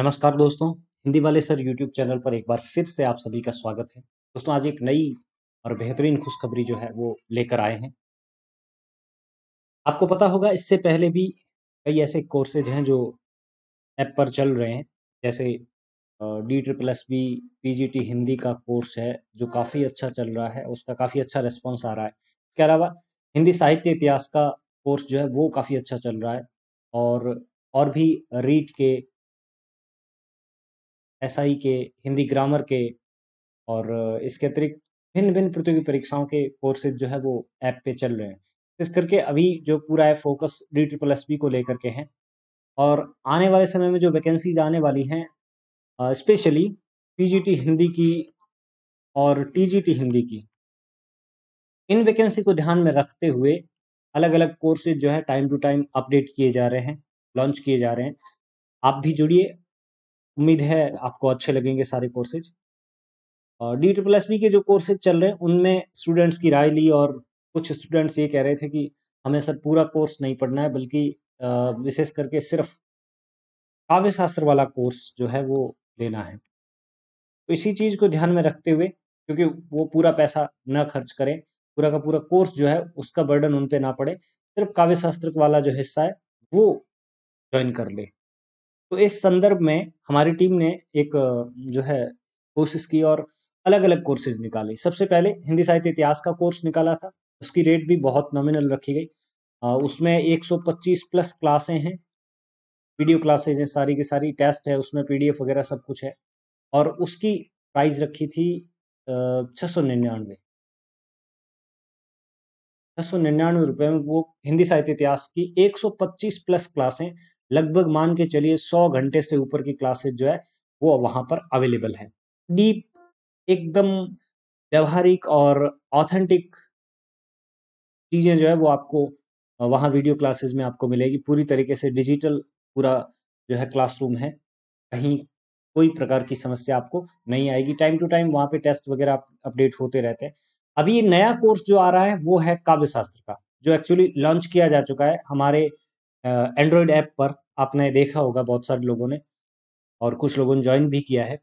नमस्कार दोस्तों हिंदी वाले सर यूट्यूब चैनल पर एक बार फिर से आप सभी का स्वागत है दोस्तों आज एक नई और बेहतरीन खुशखबरी जो है वो लेकर आए हैं आपको पता होगा इससे पहले भी कई ऐसे कोर्सेज हैं जो ऐप पर चल रहे हैं जैसे D triple S B P Hindi का कोर्स है जो काफ़ी अच्छा चल रहा है उसका काफ़ी अच्छा रिस्पॉन्स आ रहा है इसके अलावा हिंदी साहित्य इतिहास का कोर्स जो है वो काफ़ी अच्छा चल रहा है और और भी रीट के एस के हिंदी ग्रामर के और इसके अतिरिक्त भिन्न भिन्न प्रतियोगी परीक्षाओं के कोर्सेज जो है वो ऐप पे चल रहे हैं इस करके अभी जो पूरा है फोकस डी ट्रिपल एस को लेकर के हैं और आने वाले समय में जो वैकेंसीज आने वाली हैं स्पेशली पीजीटी हिंदी की और टीजीटी हिंदी की इन वैकेंसी को ध्यान में रखते हुए अलग अलग कोर्सेज जो है टाइम टू टाइम अपडेट किए जा रहे हैं लॉन्च किए जा रहे हैं आप भी जुड़िए उम्मीद है आपको अच्छे लगेंगे सारे कोर्सेज और डी ट्रिपल एस बी के जो कोर्सेज चल रहे हैं उनमें स्टूडेंट्स की राय ली और कुछ स्टूडेंट्स ये कह रहे थे कि हमें सर पूरा कोर्स नहीं पढ़ना है बल्कि विशेष करके सिर्फ काव्य शास्त्र वाला कोर्स जो है वो लेना है तो इसी चीज़ को ध्यान में रखते हुए क्योंकि वो पूरा पैसा न खर्च करें पूरा का पूरा कोर्स जो है उसका बर्डन उन पर ना पड़े सिर्फ काव्य शास्त्र वाला जो हिस्सा है वो ज्वाइन कर ले तो इस संदर्भ में हमारी टीम ने एक जो है कोशिश की और अलग अलग कोर्सेज निकाले सबसे पहले हिंदी साहित्य इतिहास का कोर्स निकाला था उसकी रेट भी बहुत नॉमिनल रखी गई उसमें 125 प्लस क्लासें हैं वीडियो क्लासेज हैं सारी की सारी टेस्ट है उसमें पीडीएफ वगैरह सब कुछ है और उसकी प्राइस रखी थी छः सौ निन्यानवे छः सौ निन्यानवे रुपये में वो हिंदी साहित्य इतिहास की 125 प्लस क्लासें लगभग मान के चलिए सौ घंटे से ऊपर की क्लासेज जो है वो वहाँ पर अवेलेबल है डीप एकदम व्यवहारिक और ऑथेंटिक चीज़ें जो है वो आपको वहाँ वीडियो क्लासेस में आपको मिलेगी पूरी तरीके से डिजिटल पूरा जो है क्लासरूम है कहीं कोई प्रकार की समस्या आपको नहीं आएगी टाइम टू टाइम वहाँ पे टेस्ट वगैरह अपडेट होते रहते हैं अभी नया कोर्स जो आ रहा है वो है काव्य शास्त्र का जो एक्चुअली लॉन्च किया जा चुका है हमारे एंड्रॉयड ऐप पर आपने देखा होगा बहुत सारे लोगों ने और कुछ लोगों ने ज्वाइन भी किया है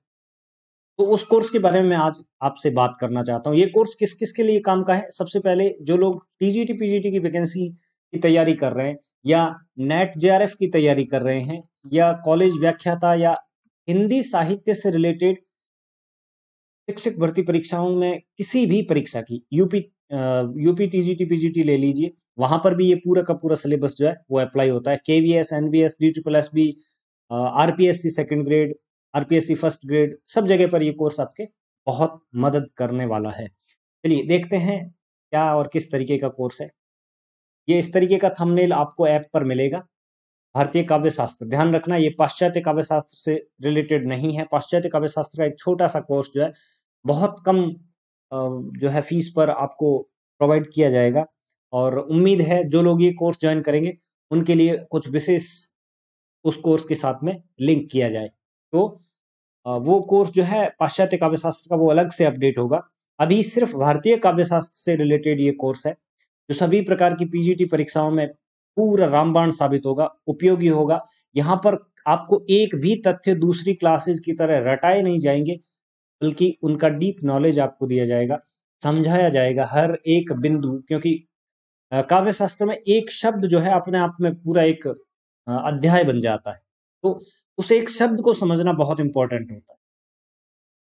तो उस कोर्स के बारे में मैं आज आपसे बात करना चाहता हूँ ये कोर्स किस किस के लिए काम का है सबसे पहले जो लोग टीजीटी पीजीटी की वैकेंसी की तैयारी कर रहे हैं या नेट जे की तैयारी कर रहे हैं या कॉलेज व्याख्याता या हिंदी साहित्य से रिलेटेड शिक्षक भर्ती परीक्षाओं में किसी भी परीक्षा की यूपी यूपी टीजीटी पीजीटी ले लीजिए वहां पर भी ये पूरा का पूरा सिलेबस जो है वो अप्लाई होता है K V S N S D triple S B R P S C second grade R P S C first grade सब जगह पर ये कोर्स आपके बहुत मदद करने वाला है चलिए देखते हैं क्या और किस तरीके का कोर्स है ये इस तरीके का थंबनेल आपको ऐप पर मिलेगा भारतीय काव्य शास्त्र ध्यान रखना ये पाश्चात्य काव्य शास्त्र से रिलेटेड नहीं है पाश्चात्य काव्य शास्त्र का एक छोटा सा कोर्स जो है बहुत कम जो है फीस पर आपको प्रोवाइड किया जाएगा और उम्मीद है जो लोग ये कोर्स ज्वाइन करेंगे उनके लिए कुछ विशेष उस कोर्स के साथ में लिंक किया जाए तो वो कोर्स जो है पाश्चात्य काव्यशास्त्र का वो अलग से अपडेट होगा अभी सिर्फ भारतीय काव्यशास्त्र से रिलेटेड ये कोर्स है जो सभी प्रकार की पीजीटी परीक्षाओं में पूरा रामबाण साबित होगा उपयोगी होगा यहाँ पर आपको एक भी तथ्य दूसरी क्लासेस की तरह रटाए नहीं जाएंगे बल्कि उनका डीप नॉलेज आपको दिया जाएगा समझाया जाएगा हर एक बिंदु क्योंकि काव्य शास्त्र में एक शब्द जो है अपने आप में पूरा एक अध्याय बन जाता है तो उस एक शब्द को समझना बहुत इंपॉर्टेंट होता है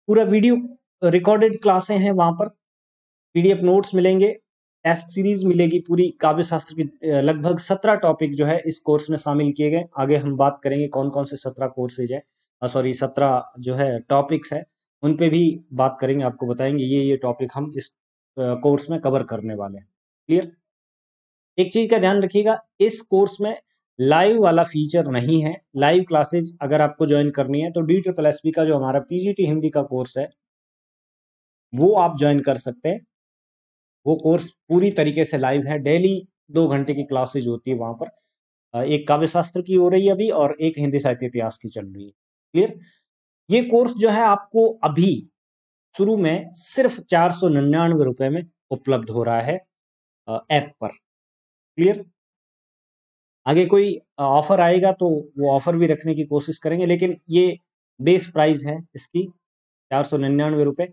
पूरा वीडियो रिकॉर्डेड क्लासें हैं वहां पर पीडीएफ नोट्स मिलेंगे टेस्ट सीरीज मिलेगी पूरी काव्य शास्त्र की लगभग सत्रह टॉपिक जो है इस कोर्स में शामिल किए गए आगे हम बात करेंगे कौन कौन से सत्रह कोर्सेज है सॉरी सत्रह जो है टॉपिक्स है उन पे भी बात करेंगे आपको बताएंगे ये ये टॉपिक हम इस कोर्स में कवर करने वाले हैं क्लियर एक चीज का ध्यान रखिएगा इस कोर्स में लाइव वाला फीचर नहीं है लाइव क्लासेज अगर आपको ज्वाइन करनी है तो डी ट्रिपल एस का जो हमारा पीजीटी हिंदी का कोर्स है वो आप ज्वाइन कर सकते हैं वो कोर्स पूरी तरीके से लाइव है डेली दो घंटे की क्लासेज होती है वहां पर एक काव्य शास्त्र की हो रही है अभी और एक हिंदी साहित्य इतिहास की चल रही है क्लियर ये कोर्स जो है आपको अभी शुरू में सिर्फ चार सौ निन्यानवे रुपए में उपलब्ध हो रहा है ऐप पर क्लियर आगे कोई ऑफर आएगा तो वो ऑफर भी रखने की कोशिश करेंगे लेकिन ये बेस प्राइस है इसकी चार सौ निन्यानवे रुपये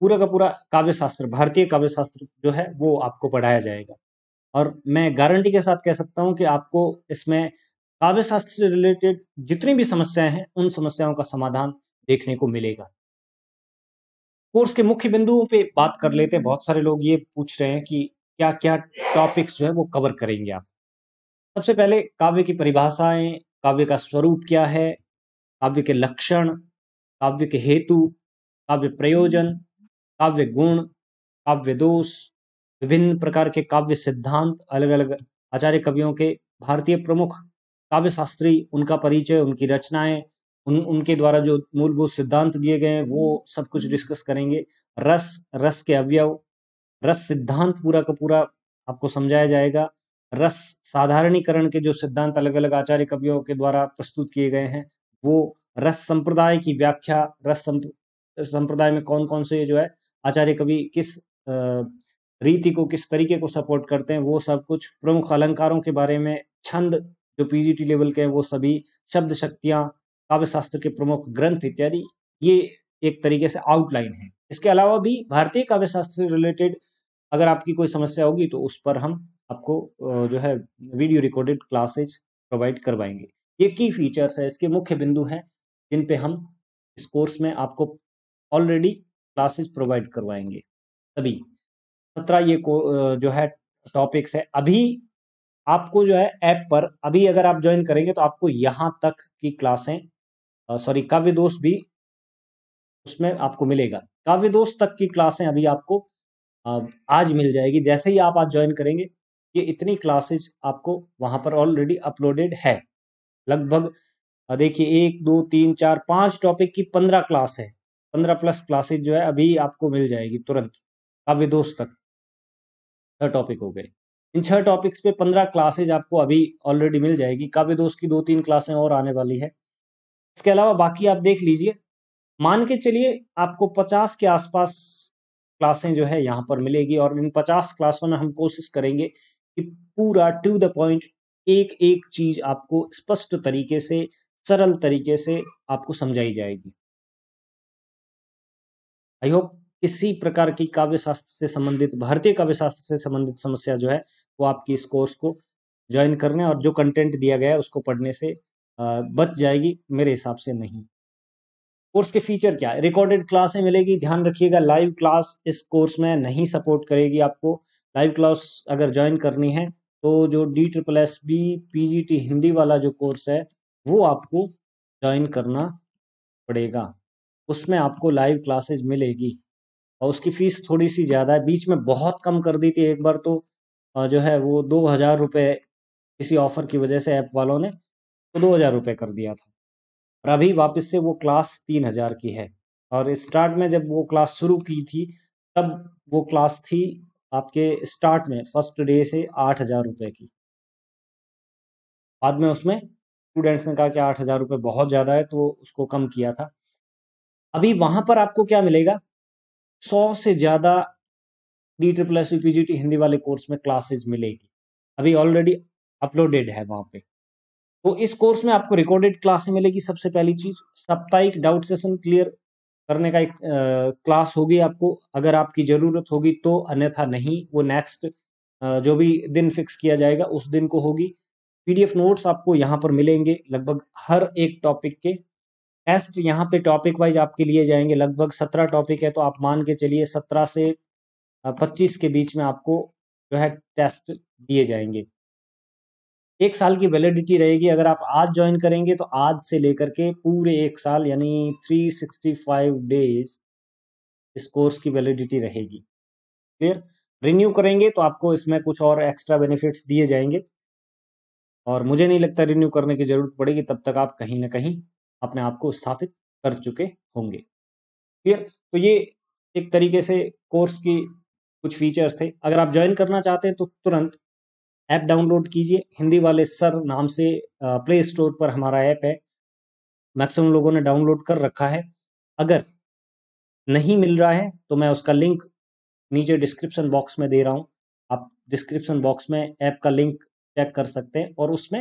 पूरा का पूरा काव्य शास्त्र भारतीय काव्य शास्त्र जो है वो आपको पढ़ाया जाएगा और मैं गारंटी के साथ कह सकता हूँ कि आपको इसमें काव्य शास्त्र से रिलेटेड जितनी भी समस्याएं हैं उन समस्याओं का समाधान देखने को मिलेगा कोर्स के मुख्य बिंदुओं पे बात कर लेते हैं बहुत सारे लोग ये पूछ रहे हैं कि क्या क्या टॉपिक्स जो है वो कवर करेंगे आप सबसे पहले काव्य की परिभाषाएं काव्य का स्वरूप क्या है काव्य के लक्षण काव्य के हेतु काव्य प्रयोजन काव्य गुण काव्य दोष विभिन्न प्रकार के काव्य सिद्धांत अलग अलग आचार्य कवियों के भारतीय प्रमुख काव्य शास्त्री उनका परिचय उनकी रचनाएं उन उनके द्वारा जो मूलभूत सिद्धांत दिए गए हैं वो सब कुछ डिस्कस करेंगे रस रस के अवयव रस सिद्धांत पूरा का पूरा आपको समझाया जाएगा रस साधारणीकरण के जो सिद्धांत अलग अलग आचार्य कवियों के द्वारा प्रस्तुत किए गए हैं वो रस संप्रदाय की व्याख्या रस संप्रदाय में कौन कौन से जो है आचार्य कवि किस रीति को किस तरीके को सपोर्ट करते हैं वो सब कुछ प्रमुख अलंकारों के बारे में छंद जो पीजीटी लेवल के हैं वो सभी शब्द शक्तियाँ काव्य शास्त्र के प्रमुख ग्रंथ इत्यादि ये एक तरीके से आउटलाइन है इसके अलावा भी भारतीय काव्य शास्त्र से रिलेटेड अगर आपकी कोई समस्या होगी तो उस पर हम आपको जो है वीडियो रिकॉर्डेड क्लासेज प्रोवाइड करवाएंगे ये की फीचर्स है इसके मुख्य बिंदु हैं जिन पे हम इस कोर्स में आपको ऑलरेडी क्लासेस प्रोवाइड करवाएंगे तभी सत्रह ये को जो है टॉपिक्स है अभी आपको जो है ऐप पर अभी अगर आप ज्वाइन करेंगे तो आपको यहाँ तक की क्लासें सॉरी काव्य दोष भी उसमें आपको मिलेगा काव्य दोष तक की क्लासें अभी आपको आज मिल जाएगी जैसे ही आप आज ज्वाइन करेंगे ये इतनी क्लासेज आपको वहाँ पर ऑलरेडी अपलोडेड है लगभग देखिए एक दो तीन चार पाँच टॉपिक की पंद्रह क्लास है पंद्रह प्लस क्लासेज जो है अभी आपको मिल जाएगी तुरंत काव्य दोस्त तक छः टॉपिक हो गए इन छह टॉपिक्स पे पंद्रह क्लासेज आपको अभी ऑलरेडी मिल जाएगी काव्य दोस्त की दो तीन क्लासें और आने वाली है इसके अलावा बाकी आप देख लीजिए मान के चलिए आपको पचास के आसपास क्लासें जो है यहाँ पर मिलेगी और इन पचास क्लासों में हम कोशिश करेंगे कि पूरा टू द पॉइंट एक एक चीज आपको स्पष्ट तरीके से सरल तरीके से आपको समझाई जाएगी आई होप किसी प्रकार की काव्य शास्त्र से संबंधित भारतीय काव्य शास्त्र से संबंधित समस्या जो है वो आपकी इस कोर्स को ज्वाइन करने और जो कंटेंट दिया गया है उसको पढ़ने से बच जाएगी मेरे हिसाब से नहीं कोर्स के फीचर क्या है रिकॉर्डेड क्लासें मिलेगी ध्यान रखिएगा लाइव क्लास इस कोर्स में नहीं सपोर्ट करेगी आपको लाइव क्लास अगर ज्वाइन करनी है तो जो D triple S B P G T Hindi वाला जो कोर्स है वो आपको ज्वाइन करना पड़ेगा उसमें आपको लाइव क्लासेज मिलेगी और उसकी फ़ीस थोड़ी सी ज़्यादा है बीच में बहुत कम कर दी थी एक बार तो जो है वो दो हज़ार रुपये किसी ऑफ़र की वजह से ऐप वालों ने तो दो हज़ार रुपये कर दिया था और अभी वापस से वो क्लास तीन हज़ार की है और स्टार्ट में जब वो क्लास शुरू की थी तब वो क्लास थी आपके स्टार्ट में फर्स्ट डे से आठ हज़ार रुपये की बाद में उसमें स्टूडेंट्स ने कहा कि आठ हज़ार रुपये बहुत ज़्यादा है तो उसको कम किया था अभी वहां पर आपको क्या मिलेगा सौ से ज़्यादा डी ट्रिपल एस हिंदी वाले कोर्स में क्लासेज मिलेगी अभी ऑलरेडी अपलोडेड है वहां पे तो इस कोर्स में आपको रिकॉर्डेड क्लास मिलेगी सबसे पहली चीज साप्ताहिक डाउट सेशन क्लियर करने का एक क्लास होगी आपको अगर आपकी जरूरत होगी तो अन्यथा नहीं वो नेक्स्ट जो भी दिन फिक्स किया जाएगा उस दिन को होगी पीडीएफ नोट्स आपको यहाँ पर मिलेंगे लगभग हर एक टॉपिक के टेस्ट यहाँ पे टॉपिक वाइज आपके लिए जाएंगे लगभग सत्रह टॉपिक है तो आप मान के चलिए सत्रह से पच्चीस के बीच में आपको जो है टेस्ट दिए जाएंगे एक साल की वैलिडिटी रहेगी अगर आप आज ज्वाइन करेंगे तो आज से लेकर के पूरे एक साल यानी 365 डेज इस कोर्स की वैलिडिटी रहेगी क्लियर रिन्यू करेंगे तो आपको इसमें कुछ और एक्स्ट्रा बेनिफिट्स दिए जाएंगे और मुझे नहीं लगता रिन्यू करने की जरूरत पड़ेगी तब तक आप कहीं ना कहीं अपने आप को स्थापित कर चुके होंगे क्लियर तो ये एक तरीके से कोर्स की कुछ फीचर्स थे अगर आप ज्वाइन करना चाहते हैं तो तुरंत ऐप डाउनलोड कीजिए हिंदी वाले सर नाम से प्ले स्टोर पर हमारा ऐप है मैक्सिमम लोगों ने डाउनलोड कर रखा है अगर नहीं मिल रहा है तो मैं उसका लिंक नीचे डिस्क्रिप्शन बॉक्स में दे रहा हूँ आप डिस्क्रिप्शन बॉक्स में ऐप का लिंक चेक कर सकते हैं और उसमें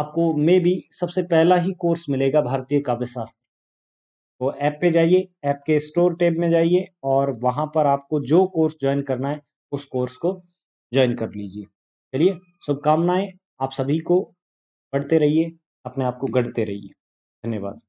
आपको मे भी सबसे पहला ही कोर्स मिलेगा भारतीय काव्य शास्त्र तो ऐप पे जाइए ऐप के स्टोर टैब में जाइए और वहाँ पर आपको जो कोर्स ज्वाइन करना है उस कोर्स को ज्वाइन कर लीजिए चलिए शुभकामनाएं आप सभी को पढ़ते रहिए अपने आप को गढ़ते रहिए धन्यवाद